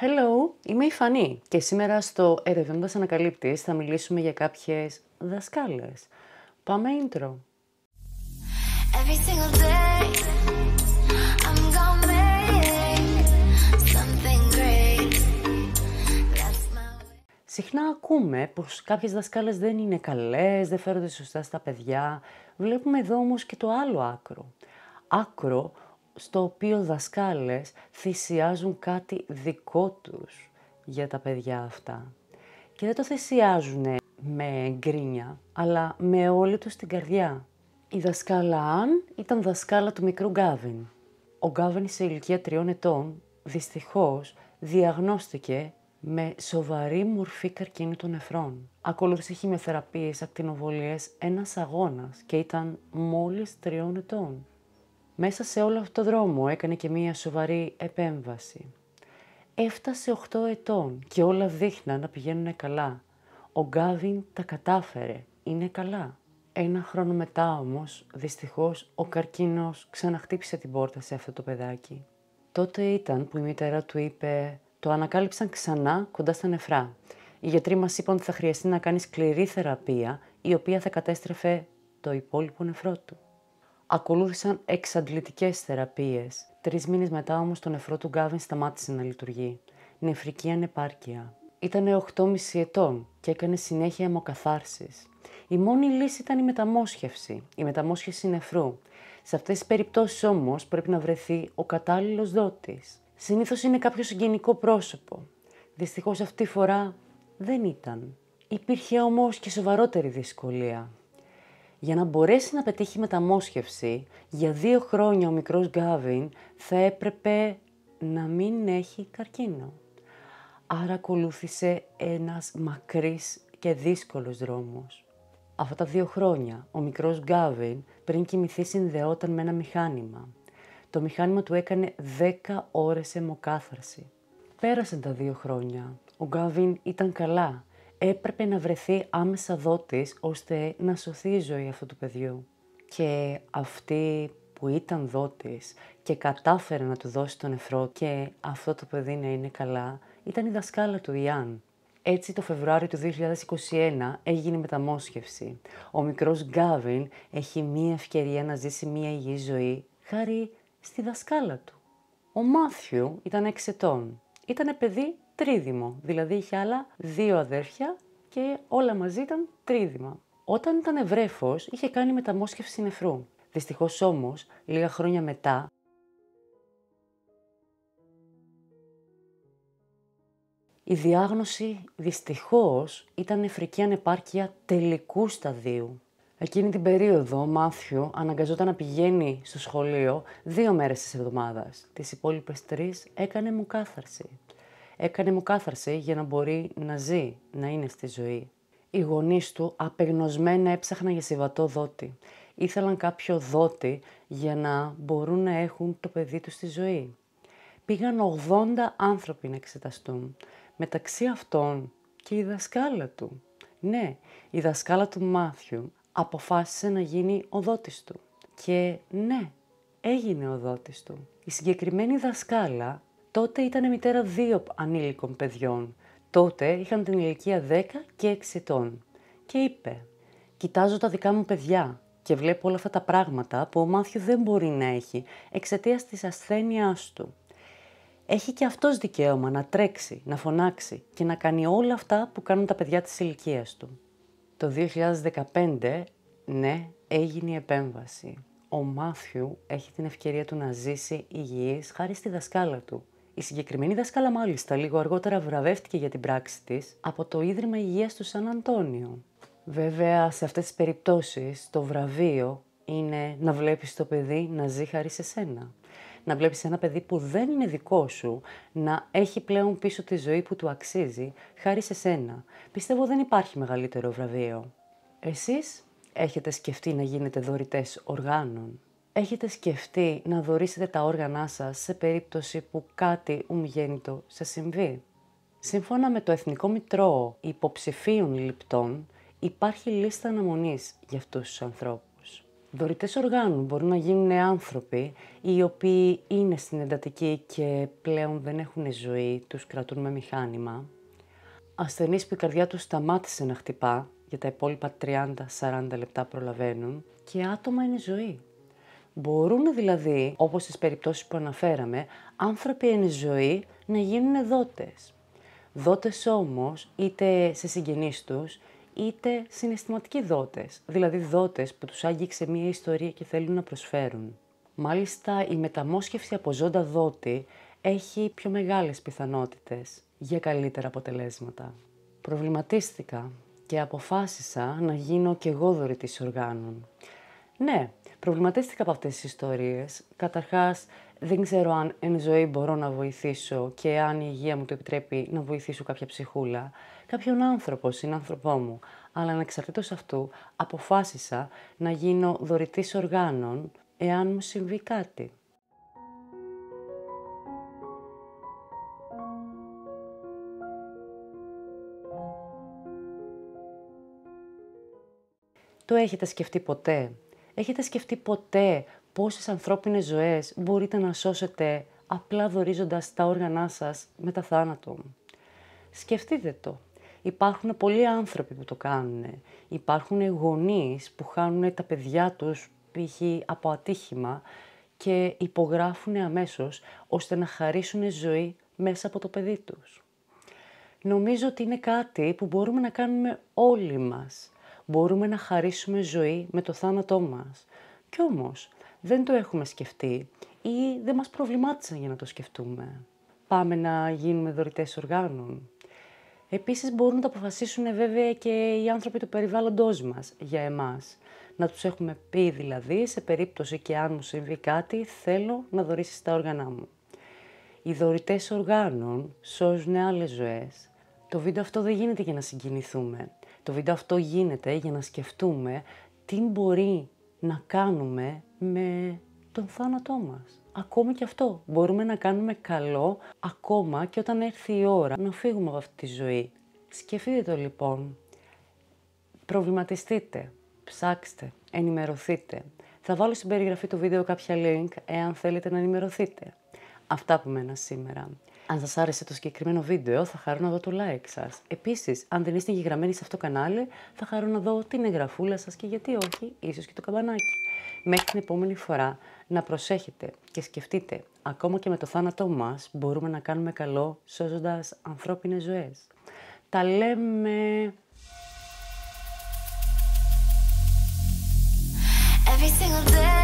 Hello, είμαι η Φανή και σήμερα στο Ερευνώντας Ανακαλύπτης θα μιλήσουμε για κάποιες δασκάλες. Πάμε intro. Συχνά ακούμε πως κάποιες δασκάλες δεν είναι καλές, δεν φέρονται σωστά στα παιδιά. Βλέπουμε εδώ όμως και το άλλο άκρο. Άκρο στο οποίο δασκάλες θυσιάζουν κάτι δικό τους για τα παιδιά αυτά. Και δεν το θυσιάζουν με γκρίνια, αλλά με όλη τους την καρδιά. Η δασκάλα Αν ήταν δασκάλα του μικρού Γκάβιν. Ο Γκάβιν σε ηλικία τριών ετών, δυστυχώς, διαγνώστηκε με σοβαρή μορφή καρκίνου των νεφρών. Ακολούθησε χημειοθεραπείες, ακτινοβολίες, ένας αγώνας και ήταν μόλις τριών ετών. Μέσα σε όλο αυτό το δρόμο έκανε και μία σοβαρή επέμβαση. Έφτασε 8 ετών και όλα δείχναν να πηγαίνουν καλά. Ο Γκάβιν τα κατάφερε. Είναι καλά. Ένα χρόνο μετά όμως, δυστυχώς, ο καρκίνος ξαναχτύπησε την πόρτα σε αυτό το παιδάκι. Τότε ήταν που η μητέρα του είπε «Το ανακάλυψαν ξανά κοντά στα νεφρά. Οι γιατροί μας είπαν ότι θα χρειαστεί να κάνεις σκληρή θεραπεία, η οποία θα κατέστρεφε το υπόλοιπο νεφρό του». Ακολούθησαν εξαντλητικές θεραπείες. Τρεις μήνες μετά όμως το νεφρό του Γκάβιν σταμάτησε να λειτουργεί. Νεφρική ανεπάρκεια. Ήτανε 8,5 ετών και έκανε συνέχεια αιμοκαθάρσεις. Η μόνη λύση ήταν η μεταμόσχευση, η μεταμόσχευση νεφρού. Σε αυτές τις περιπτώσεις όμως πρέπει να βρεθεί ο κατάλληλος δότης. Συνήθως είναι κάποιο συγγενικό πρόσωπο. Δυστυχώς αυτή τη φορά δεν ήταν. Υπήρχε όμως και σοβαρότερη δυσκολία. Για να μπορέσει να πετύχει μεταμόσχευση, για δύο χρόνια ο μικρός Γκάβιν θα έπρεπε να μην έχει καρκίνο. Άρα ακολούθησε ένας μακρύς και δύσκολος δρόμος. Αυτά τα δύο χρόνια, ο μικρός Γκάβιν πριν κοιμηθεί συνδεόταν με ένα μηχάνημα. Το μηχάνημα του έκανε 10 ώρες αιμοκάθαρση. Πέρασαν τα δύο χρόνια. Ο Γκάβιν ήταν καλά έπρεπε να βρεθεί άμεσα δότης ώστε να σωθεί η ζωή αυτού του παιδιού. Και αυτή που ήταν δότης και κατάφερε να του δώσει τον εφρό και αυτό το παιδί να είναι καλά, ήταν η δασκάλα του Ιάν. Έτσι το Φεβρουάριο του 2021 έγινε μεταμόσχευση. Ο μικρός Γκάβιν έχει μία ευκαιρία να ζήσει μία υγιή ζωή χάρη στη δασκάλα του. Ο Μάθιου ήταν 6 ετών. Ήταν παιδί τρίδημο. Δηλαδή είχε άλλα δύο αδέρφια και όλα μαζί ήταν τρίδημα. Όταν ήταν βρέφο, είχε κάνει μεταμόσχευση νεφρού. Δυστυχώς όμως, λίγα χρόνια μετά, Η διάγνωση δυστυχώς ήταν νεφρική ανεπάρκεια τελικού σταδίου. Εκείνη την περίοδο ο Μάθιου αναγκαζόταν να πηγαίνει στο σχολείο δύο μέρες της εβδομάδας. Τις υπόλοιπες τρεις έκανε μου κάθαρση έκανε μου κάθαρση για να μπορεί να ζει, να είναι στη ζωή. Οι γονείς του απεγνωσμένα έψαχναν για συμβατό δότη. Ήθελαν κάποιο δότη για να μπορούν να έχουν το παιδί τους στη ζωή. Πήγαν 80 άνθρωποι να εξεταστούν. Μεταξύ αυτών και η δασκάλα του. Ναι, η δασκάλα του Μάθιου αποφάσισε να γίνει ο δότης του. Και ναι, έγινε ο δότης του. Η συγκεκριμένη δασκάλα Τότε ήταν μητέρα δύο ανήλικων παιδιών. Τότε είχαν την ηλικία 10 και 6 ετών. Και είπε «Κοιτάζω τα δικά μου παιδιά και βλέπω όλα αυτά τα πράγματα που ο Μάθιου δεν μπορεί να έχει εξαιτίας της ασθένειάς του. Έχει και αυτός δικαίωμα να τρέξει, να φωνάξει και να κάνει όλα αυτά που κάνουν τα παιδιά της ηλικίας του». Το 2015, ναι, έγινε η επέμβαση. Ο Μάθιου έχει την ευκαιρία του να ζήσει υγιής χάρη στη δασκάλα του, η συγκεκριμένη δάσκαλα, μάλιστα, λίγο αργότερα βραβεύτηκε για την πράξη της από το Ίδρυμα Υγείας του Σαν Αντώνιο. Βέβαια, σε αυτές τις περιπτώσεις, το βραβείο είναι να βλέπεις το παιδί να ζει χάρη σε σένα. Να βλέπεις ένα παιδί που δεν είναι δικό σου να έχει πλέον πίσω τη ζωή που του αξίζει χάρη σε σένα. Πιστεύω δεν υπάρχει μεγαλύτερο βραβείο. Εσείς έχετε σκεφτεί να γίνετε δωρητές οργάνων Έχετε σκεφτεί να δωρήσετε τα όργανά σας σε περίπτωση που κάτι ουμγέννητο σε συμβεί. Σύμφωνα με το Εθνικό Μητρό Υποψηφίων Λιπτών, υπάρχει λίστα αναμονής για αυτούς τους ανθρώπους. Δωρητές οργάνων μπορούν να γίνουν άνθρωποι οι οποίοι είναι στην εντατική και πλέον δεν έχουν ζωή, τους κρατούν με μηχάνημα. Ασθενείς που η καρδιά τους σταμάτησε να χτυπά, για τα υπόλοιπα 30-40 λεπτά προλαβαίνουν και άτομα είναι ζωή. Μπορούν δηλαδή, όπως στις περιπτώσεις που αναφέραμε, άνθρωποι εν ζωή να γίνουν δότες. Δότες όμως είτε σε συγγενείς τους, είτε συναισθηματικοί δότες, δηλαδή δότες που τους άγγιξε μία ιστορία και θέλουν να προσφέρουν. Μάλιστα, η μεταμόσχευση από ζώντα δότη έχει πιο μεγάλες πιθανότητες για καλύτερα αποτελέσματα. Προβληματίστηκα και αποφάσισα να γίνω και εγώ δωρητής οργάνων. Ναι, προβληματίστηκα από αυτές τις ιστορίες. Καταρχάς, δεν ξέρω αν εν ζωή μπορώ να βοηθήσω και αν η υγεία μου το επιτρέπει να βοηθήσω κάποια ψυχούλα, κάποιον άνθρωπο, συνάνθρωπό μου. Αλλά ανεξαρτήτως αυτού, αποφάσισα να γίνω δωρητής οργάνων εάν μου συμβεί κάτι. Το έχετε σκεφτεί ποτέ Έχετε σκεφτεί ποτέ πόσες ανθρώπινες ζωές μπορείτε να σώσετε απλά δορίζοντας τα όργανά σας με τα θάνατο. Σκεφτείτε το. Υπάρχουν πολλοί άνθρωποι που το κάνουν. Υπάρχουν γονείς που χάνουν τα παιδιά τους π.χ. από ατύχημα και υπογράφουν αμέσως ώστε να χαρίσουν ζωή μέσα από το παιδί τους. Νομίζω ότι είναι κάτι που μπορούμε να κάνουμε όλοι μας μπορούμε να χαρίσουμε ζωή με το θάνατό μας. Κι όμως δεν το έχουμε σκεφτεί ή δεν μας προβλημάτισαν για να το σκεφτούμε. Πάμε να γίνουμε δωρητές οργάνων. Επίσης μπορούν να το αποφασίσουν βέβαια και οι άνθρωποι του περιβάλλοντός μας για εμάς. Να τους έχουμε πει δηλαδή, σε περίπτωση και αν μου συμβεί κάτι, θέλω να δωρήσεις τα όργανα μου. Οι δωρητές οργάνων σώζουν άλλες ζωές. Το βίντεο αυτό δεν γίνεται για να συγκινηθούμε. Το βίντεο αυτό γίνεται για να σκεφτούμε τι μπορεί να κάνουμε με τον θάνατό μας. Ακόμα και αυτό. Μπορούμε να κάνουμε καλό ακόμα και όταν έρθει η ώρα να φύγουμε από αυτή τη ζωή. Σκεφτείτε το λοιπόν. Προβληματιστείτε. Ψάξτε. Ενημερωθείτε. Θα βάλω στην περιγραφή του βίντεο κάποια link εάν θέλετε να ενημερωθείτε. Αυτά από μένα σήμερα. Αν σας άρεσε το συγκεκριμένο βίντεο, θα χαρώ να δω το like σας. Επίσης, αν δεν είστε εγγεγραμμένοι σε αυτό το κανάλι, θα χαρώ να δω την εγγραφούλα σας και γιατί όχι, ίσως και το καμπανάκι. Μέχρι την επόμενη φορά, να προσέχετε και σκεφτείτε, ακόμα και με το θάνατό μας, μπορούμε να κάνουμε καλό σώζοντας ανθρώπινες ζωές. Τα λέμε... Every single day